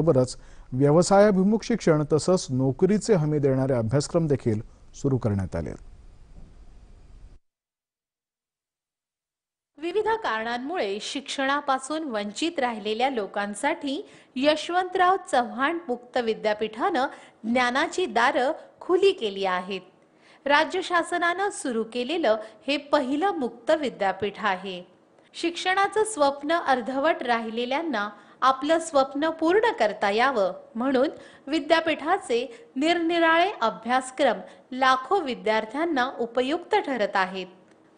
सोबतच व्यवसायाभिमुख शिक्षण तसंच नोकरीचे हमी देणारे अभ्यासक्रम देखील सुरू करण्यात आले विविध कारणांमुळे शिक्षणापासून वंचित राहिलेल्या लोकांसाठी यशवंतराव चव्हाण मुक्त विद्यापीठानं ज्ञानाची दारं खुली केली आहेत राज्य शासनानं सुरू केलेलं हे पहिलं मुक्त विद्यापीठ आहे शिक्षणाचं स्वप्न अर्धवट राहिलेल्यांना आपलं स्वप्न पूर्ण करता यावं म्हणून विद्यापीठाचे निरनिराळे अभ्यासक्रम लाखो विद्यार्थ्यांना उपयुक्त ठरत आहेत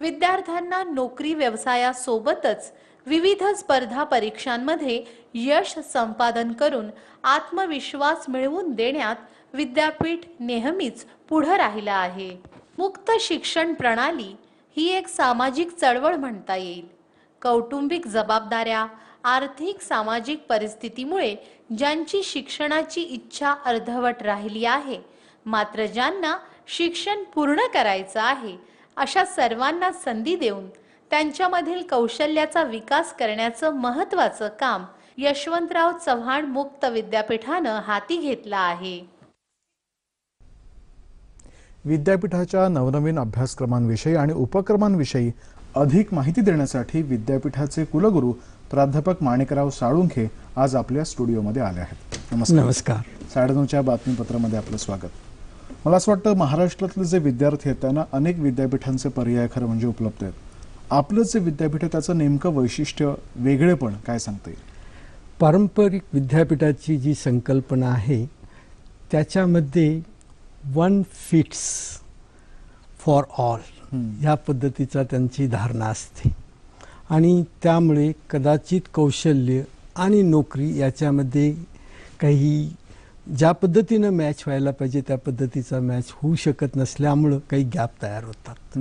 विद्यार्थ्यांना नोकरी व्यवसायासोबतच विविध स्पर्धा परीक्षांमध्ये यश संपादन करून आत्मविश्वास मिळवून देण्यात विद्यापीठ नेहमीच पुढं राहिलं आहे मुक्त शिक्षण प्रणाली ही एक सामाजिक चळवळ म्हणता येईल कौटुंबिक जबाबदाऱ्या आर्थिक सामाजिक परिस्थितीमुळे ज्यांची शिक्षणाची इच्छा अर्धवट राहिली आहे मात्र ज्यांना शिक्षण पूर्ण करायचं आहे अशा सर्वांना संधी देऊन त्यांच्यामधील कौशल्याचा विकास करण्याचं महत्वाचं काम यशवंतराव चव्हाण मुक्त विद्यापीठानं हाती घेतलं आहे विद्यापीठाच्या नवनवीन अभ्यासक्रमांविषयी आणि उपक्रमांविषयी अधिक माहिती देण्यासाठी विद्यापीठाचे कुलगुरू प्राध्यापक माणिकराव साळुंखे आज आपल्या स्टुडिओमध्ये आले आहेत नमस्कार नमस्कार साडेनऊच्या बातमीपत्रामध्ये आपलं स्वागत मला असं वाटतं महाराष्ट्रातले जे विद्यार्थी आहेत त्यांना अनेक विद्यापीठांचे पर्याय खरं म्हणजे उपलब्ध आहेत आपलं जे विद्यापीठ आहे त्याचं नेमकं वैशिष्ट्य वेगळेपण काय सांगते पारंपरिक विद्यापीठाची जी संकल्पना आहे त्याच्यामध्ये वन फिट्स फॉर ऑल ह्या पद्धतीचा त्यांची धारणा असते आणि त्यामुळे कदाचित कौशल्य आणि नोकरी याच्यामध्ये काही ज्या पद्धतीनं मॅच व्हायला पाहिजे त्या पद्धतीचा मॅच होऊ शकत नसल्यामुळं काही गॅप तयार होतात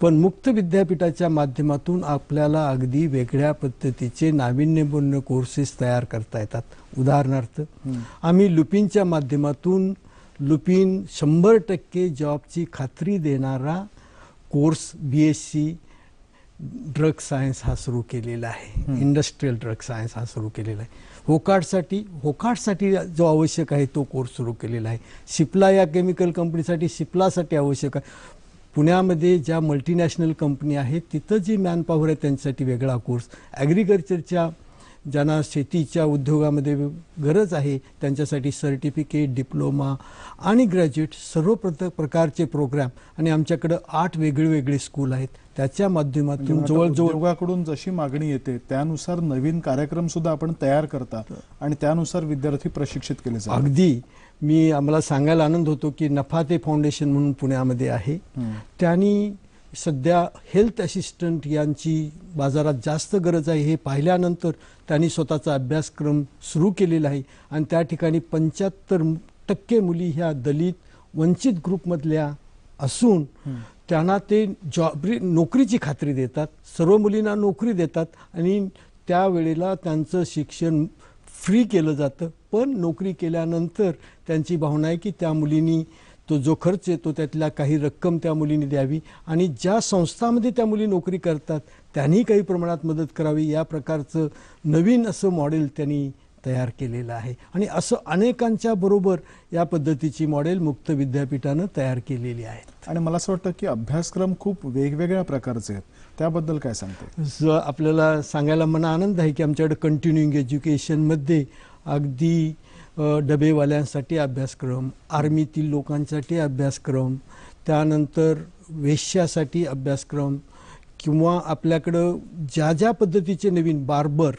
पण मुक्त विद्यापीठाच्या माध्यमातून आपल्याला अगदी वेगळ्या पद्धतीचे नाविन्यपूर्ण कोर्सेस तयार करता येतात उदाहरणार्थ आम्ही लुपिनच्या माध्यमातून लुपिन शंभर टक्के जॉबची खात्री देणारा course B S C drug science हा सुरू केलेला आहे इंडस्ट्रीयल ड्रग सायन्स हा सुरू केलेला आहे होकाडसाठी होकारसाठी जो आवश्यक आहे तो कोर्स सुरू केलेला आहे शिपला या केमिकल कंपनीसाठी शिपलासाठी आवश्यक आहे पुण्यामध्ये ज्या मल्टीनॅशनल कंपनी आहेत तिथं जी मॅनपॉवर आहे त्यांच्यासाठी वेगळा कोर्स ॲग्रिकल्चरच्या ज्यांना शेतीच्या उद्योगामध्ये गरज आहे त्यांच्यासाठी सर्टिफिकेट डिप्लोमा आणि ग्रॅज्युएट सर्व प्रकारचे प्रोग्राम आणि आमच्याकडं आठ वेगळी स्कूल आहेत त्याच्या माध्यमातून म्हणजे जवळजवळ जशी मागणी येते त्यानुसार नवीन कार्यक्रम सुद्धा आपण तयार करता आणि त्यानुसार विद्यार्थी प्रशिक्षित केले जातात अगदी मी आम्हाला सांगायला आनंद होतो की नफाते फाउंडेशन म्हणून पुण्यामध्ये आहे त्यांनी सध्या हेल्थ असिस्टंट यांची बाजारात जास्त गरज आहे हे पाहिल्यानंतर त्यांनी स्वतःचा अभ्यासक्रम सुरू केलेला आहे आणि त्या ठिकाणी पंच्याहत्तर टक्के मुली ह्या दलित वंचित ग्रुपमधल्या असून त्यांना ते जॉबरी नोकरीची खात्री देतात सर्व मुलींना नोकरी देतात आणि त्यावेळेला त्यांचं शिक्षण फ्री केलं जातं पण नोकरी केल्यानंतर त्यांची भावना आहे की त्या मुलींनी तो जो खर्च येतो त्यातल्या काही रक्कम त्या मुलीने द्यावी आणि ज्या संस्थांमध्ये त्या मुली नोकरी करतात त्यांनी काही प्रमाणात मदत करावी या प्रकारचं नवीन असं मॉडेल त्यांनी तयार केलेलं आहे आणि असं अनेकांच्या बरोबर या पद्धतीची मॉडेल मुक्त विद्यापीठानं तयार केलेली आहे आणि मला असं वाटतं की अभ्यासक्रम खूप वेगवेगळ्या प्रकारचे आहेत त्याबद्दल काय सांगते आपल्याला सांगायला मला आनंद आहे की आमच्याकडे कंटिन्युईंग एज्युकेशनमध्ये अगदी डबेवाल्यांसाठी अभ्यासक्रम आर्मीतील लोकांसाठी अभ्यासक्रम त्यानंतर वेश्यासाठी अभ्यासक्रम किंवा आपल्याकडं ज्या ज्या पद्धतीचे नवीन बार्बर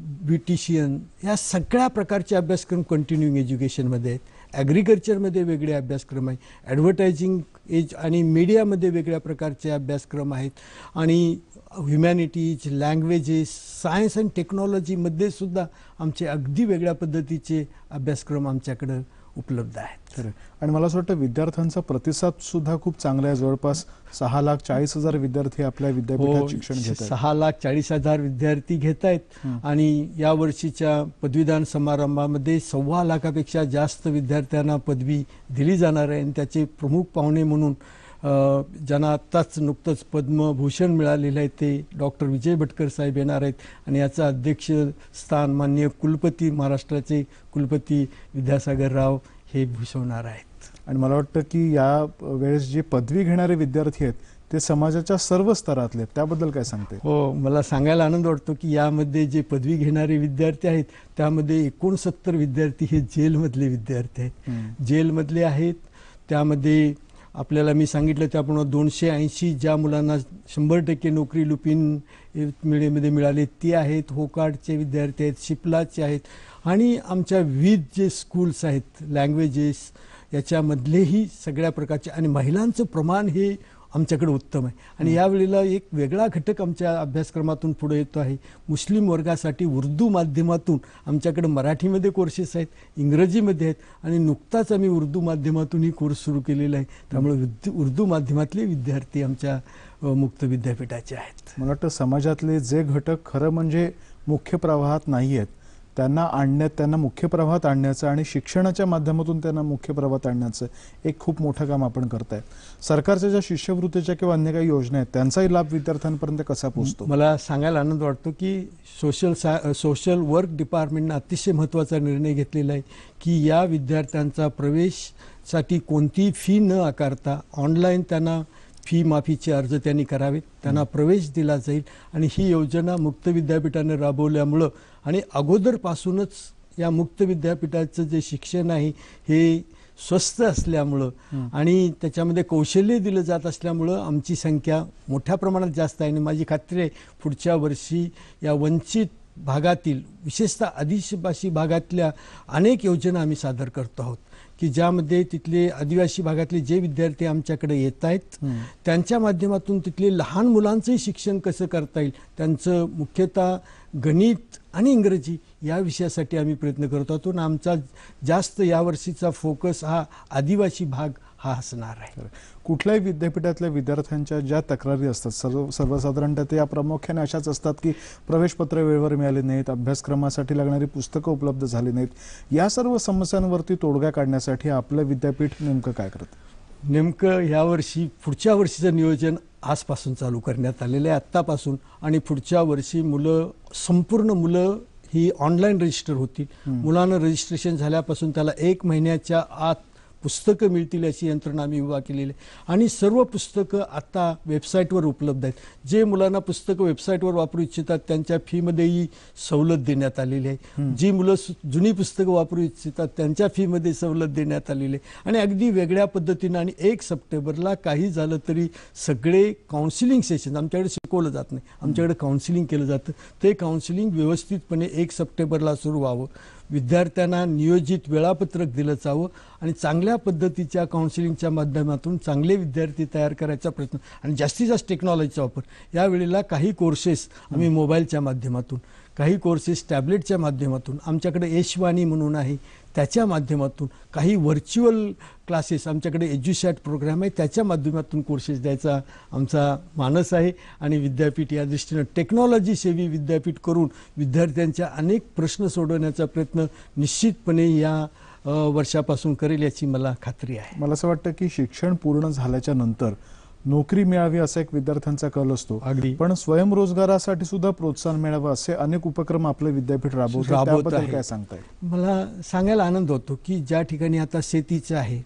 ब्युटिशियन या सगळ्या प्रकारचे अभ्यासक्रम कंटिन्युइंग एज्युकेशनमध्ये आहेत ॲग्रिकल्चरमध्ये वेगळे अभ्यासक्रम आहे ॲडव्हर्टायझिंग एज आणि मीडियामध्ये वेगळ्या प्रकारचे अभ्यासक्रम आहेत आणि ह्युमॅनिटीज लँग्वेजेस सायन्स अँड टेक्नॉलॉजीमध्ये सुद्धा आमचे अगदी वेगळ्या पद्धतीचे अभ्यासक्रम आमच्याकडं उपलब्ध आहेत आणि मला असं वाटतं विद्यार्थ्यांचा प्रतिसाद सुद्धा खूप चांगला आहे जवळपास सहा लाख चाळीस हजार विद्यार्थी आपल्या विद्यापीठात हो, शिक्षण घेत सहा लाख चाळीस हजार विद्यार्थी घेत आहेत आणि या वर्षीच्या पदवीदान समारंभामध्ये सव्वा लाखापेक्षा जास्त विद्यार्थ्यांना पदवी दिली जाणार आहे आणि त्याचे प्रमुख पाहुणे म्हणून ज्यांना आत्ताच नुकतंच पद्मभूषण मिळालेलं आहे ते डॉक्टर विजय भटकर साहेब येणार आहेत आणि याचं अध्यक्ष स्थान मान्य कुलपती महाराष्ट्राचे कुलपती विद्यासागर राव हे भूषवणार आहेत आणि मला वाटतं की या वेळेस जे पदवी घेणारे विद्यार्थी आहेत ते समाजाच्या सर्व स्तरातले आहेत त्याबद्दल काय सांगते हो मला सांगायला आनंद वाटतो की यामध्ये जे पदवी घेणारे विद्यार्थी आहेत त्यामध्ये एकोणसत्तर विद्यार्थी हे जेलमधले विद्यार्थी आहेत जेलमधले आहेत त्यामध्ये आपल्याला मी सांगितलं त्याप्रमाणे दोनशे ऐंशी ज्या मुलांना शंभर टक्के नोकरी लुपिन मिळेमध्ये मिळाली ती आहेत होकाडचे विद्यार्थी आहेत शिपलाचे आहेत आणि आमच्या विविध जे स्कूल्स आहेत लँग्वेजेस याच्यामधलेही सगळ्या प्रकारचे आणि महिलांचं प्रमाण हे आमच्याकडे उत्तम आहे आणि यावेळेला एक वेगळा घटक आमच्या अभ्यासक्रमातून पुढे येतो आहे मुस्लिम वर्गासाठी उर्दू माध्यमातून आमच्याकडे मराठीमध्ये कोर्सेस आहेत इंग्रजीमध्ये आहेत आणि नुकताच आम्ही उर्दू माध्यमातून ही कोर्स सुरू केलेला आहे त्यामुळे उर्दू माध्यमातले विद्यार्थी आमच्या मुक्त विद्यापीठाचे आहेत मला वाटतं समाजातले जे घटक खरं म्हणजे मुख्य प्रवाहात नाही आहेत त्यांना आणण्यात त्यांना मुख्य प्रवाहात आणण्याचं आणि शिक्षणाच्या माध्यमातून त्यांना मुख्य प्रवाहात आणण्याचं एक खूप मोठं काम आपण करत आहे सरकारच्या ज्या शिष्यवृत्तीच्या किंवा अन्य काही योजना आहेत त्यांचाही लाभ विद्यार्थ्यांपर्यंत कसा पोहोचतो मला सांगायला आनंद वाटतो की सोशल सा सोशल वर्क डिपार्टमेंटनं अतिशय महत्त्वाचा निर्णय घेतलेला आहे की या विद्यार्थ्यांचा प्रवेशसाठी कोणतीही फी न आकारता ऑनलाईन त्यांना फी माफीचे अर्ज त्यांनी करावेत त्यांना प्रवेश दिला जाईल आणि ही योजना मुक्त विद्यापीठाने राबवल्यामुळं आणि अगोदरपासूनच या मुक्त विद्यापीठाचं जे शिक्षण आहे हे स्वस्त असल्यामुळं आणि त्याच्यामध्ये कौशल्य दिलं जात असल्यामुळं आमची संख्या मोठ्या प्रमाणात जास्त आहे आणि माझी खात्री आहे पुढच्या वर्षी या वंचित भागातील विशेषतः आदिवासी भागातल्या अनेक योजना आम्ही सादर करतो आहोत की ज्यामध्ये तिथले आदिवासी भागातले जे विद्यार्थी आमच्याकडे येत आहेत त्यांच्या माध्यमातून तिथले लहान मुलांचंही शिक्षण कसं करता येईल त्यांचं मुख्यतः गणित आणि इंग्रजी या विषयासाठी आम्ही प्रयत्न करत आहोत आमचा जास्त यावर्षीचा फोकस हा आदिवासी भाग हा असणार आहे कुठल्याही विद्यापीठातल्या विद्यार्थ्यांच्या ज्या तक्रारी असतात सर्व सर्वसाधारणतः त्या प्रामुख्याने अशाच असतात की प्रवेशपत्र वेळेवर मिळाले नाहीत अभ्यासक्रमासाठी लागणारी पुस्तकं उपलब्ध झाली नाहीत या सर्व समस्यांवरती तोडगा काढण्यासाठी आपलं विद्यापीठ नेमकं काय करत नेमकं यावर्षी पुढच्या वर्षीचं नियोजन आजपासून चालू करण्यात आलेलं आहे आत्तापासून आणि पुढच्या वर्षी मुलं संपूर्ण मुलं ही ऑनलाईन रजिस्टर होती मुलांना रजिस्ट्रेशन झाल्यापासून त्याला एक महिन्याच्या आत पुस्तकं मिळतील याची यंत्रणा आम्ही उभा केलेली आहे आणि सर्व पुस्तकं आता वेबसाईटवर उपलब्ध आहेत जे मुलांना पुस्तकं वेबसाईटवर वापरू इच्छितात त्यांच्या फीमध्येही सवलत देण्यात आलेली आहे जी मुलं जुनी पुस्तकं वापरू इच्छितात त्यांच्या फीमध्ये सवलत देण्यात आलेली आहे आणि अगदी वेगळ्या पद्धतीनं आणि एक सप्टेंबरला काही झालं तरी सगळे काउन्सिलिंग सेशन आमच्याकडे शिकवलं जात नाही आमच्याकडे काउन्सिलिंग केलं जातं ते काउन्सिलिंग व्यवस्थितपणे एक सप्टेंबरला सुरू व्हावं विद्यार्थ्यांना नियोजित वेळापत्रक दिलं जावं आणि चांगल्या पद्धतीच्या काउन्सिलिंगच्या माध्यमातून चांगले विद्यार्थी तयार करायचा प्रयत्न आणि जास्तीत जास्त टेक्नॉलॉजीचा वापर यावेळेला काही कोर्सेस आम्ही मोबाईलच्या माध्यमातून काही कोर्सेस टॅबलेटच्या माध्यमातून आमच्याकडे यशवाणी म्हणून आहे त्याच्या माध्यमातून काही व्हर्च्युअल क्लासेस आमच्याकडे एज्युशॅट प्रोग्राम आहे त्याच्या माध्यमातून कोर्सेस द्यायचा आमचा मानस आहे आणि विद्यापीठ या दृष्टीनं टेक्नॉलॉजी सेवी विद्यापीठ करून विद्यार्थ्यांच्या अनेक प्रश्न सोडवण्याचा प्रयत्न निश्चितपणे या वर्षापासून करेल याची मला खात्री आहे मला असं वाटतं की शिक्षण पूर्ण झाल्याच्या नंतर नोकरी मिळावी असा एक विद्यार्थ्यांचा कल असतो अगदी पण स्वयंरोजगारासाठी सुद्धा प्रोत्साहन मिळावं असे अनेक उपक्रम आपलं विद्यापीठ राबवतं त्याबद्दल काय सांगताय मला सांगायला आनंद होतो की ज्या ठिकाणी आता शेतीचं आहे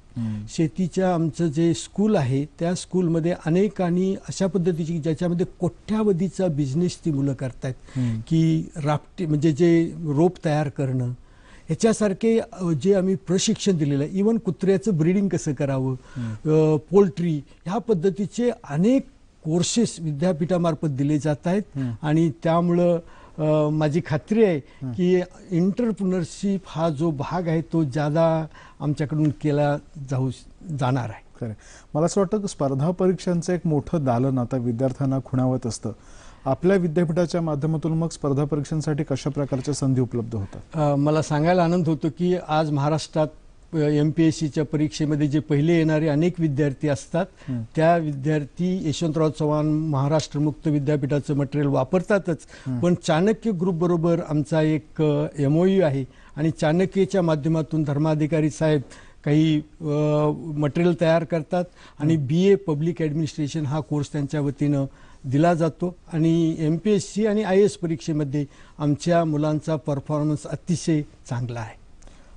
शेतीच्या आमचं जे स्कूल आहे त्या स्कूलमध्ये अनेकांनी अशा पद्धतीची ज्याच्यामध्ये कोट्यावधीचा बिझनेस ती मुलं करतायत की राफ्टी म्हणजे जे रोप तयार करणं ह्याच्यासारखे जे आम्ही प्रशिक्षण दिलेलं आहे इवन कुत्र्याचं ब्रीडिंग कसं करावं पोल्ट्री ह्या पद्धतीचे अनेक कोर्सेस विद्यापीठामार्फत दिले जात आहेत आणि त्यामुळं माझी खात्री आहे की एंटरप्रुनरशिप हा जो भाग आहे तो ज्यादा आमच्याकडून केला जाऊ जाणार आहे खरं मला असं वाटतं की स्पर्धा परीक्षांचं एक मोठं दालन आता विद्यार्थ्यांना खुणावत असतं आपल्या विद्यापीठाच्या माध्यमातून मग स्पर्धा परीक्षांसाठी कशा प्रकारच्या संधी उपलब्ध होतात मला सांगायला आनंद होतो की आज महाराष्ट्रात एम पी एस सीच्या परीक्षेमध्ये जे पहिले येणारे अनेक विद्यार्थी असतात त्या विद्यार्थी यशवंतराव चव्हाण महाराष्ट्र मुक्त विद्यापीठाचं मटेरियल वापरतातच पण चाणक्य ग्रुप बरोबर आमचा एक एमओयू आहे आणि चाणक्यच्या माध्यमातून धर्माधिकारी साहेब काही मटेरियल तयार करतात आणि बी ए पब्लिक ॲडमिनिस्ट्रेशन हा कोर्स त्यांच्या वतीनं दिला जातो आणि एम पी एस सी आणि आय एस परीक्षेमध्ये आमच्या मुलांचा परफॉर्मन्स अतिशय चांगला आहे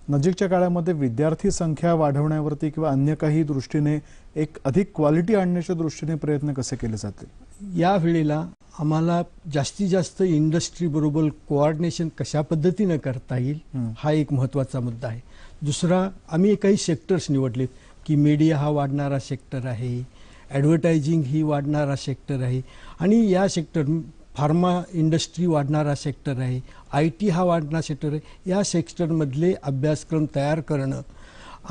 नजीकच्या काळामध्ये विद्यार्थी संख्या वाढवण्यावरती किंवा अन्य काही दृष्टीने एक अधिक क्वालिटी आणण्याच्या दृष्टीने प्रयत्न कसे केले जातील या वेळेला आम्हाला जास्तीत जास्त इंडस्ट्रीबरोबर कोऑर्डिनेशन कशा पद्धतीनं करता येईल हा एक महत्त्वाचा मुद्दा आहे दुसरा आम्ही काही सेक्टर्स निवडलेत की मीडिया हा वाढणारा सेक्टर आहे ॲडव्हर्टायझिंग ही वाढणारा सेक्टर आहे आणि या सेक्टर फार्मा इंडस्ट्री वाढणारा सेक्टर आहे आय टी हा वाढणारा सेक्टर आहे या सेक्टरमधले अभ्यासक्रम तयार करणं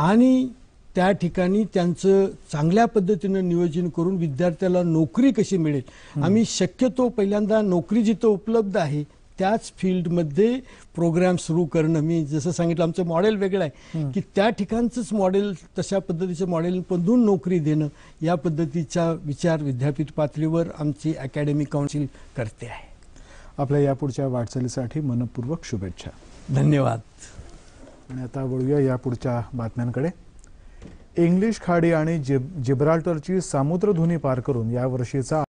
आणि त्या ठिकाणी त्यांचं चांगल्या पद्धतीनं नियोजन करून विद्यार्थ्याला नोकरी कशी मिळेल आम्ही शक्यतो पहिल्यांदा नोकरी जिथं उपलब्ध आहे त्याच फील्डमध्ये प्रोग्राम सुरू करणं मी जसं सांगितलं आमचं मॉडेल वेगळं आहे की त्या ठिकाणचंच मॉडेल तशा पद्धतीचं मॉडेल बंधून नोकरी देणं या पद्धतीचा विचार विद्यापीठ पातळीवर आमची अकॅडमी काउन्सिल करते आहे आपल्या यापुढच्या वाटचालीसाठी मनपूर्वक शुभेच्छा धन्यवाद आणि आता वळूया यापुढच्या बातम्यांकडे इंग्लिश खाडी आणि जिब जिब्राल्टरची सामुद्रधुनी पार करून यावर्षीचा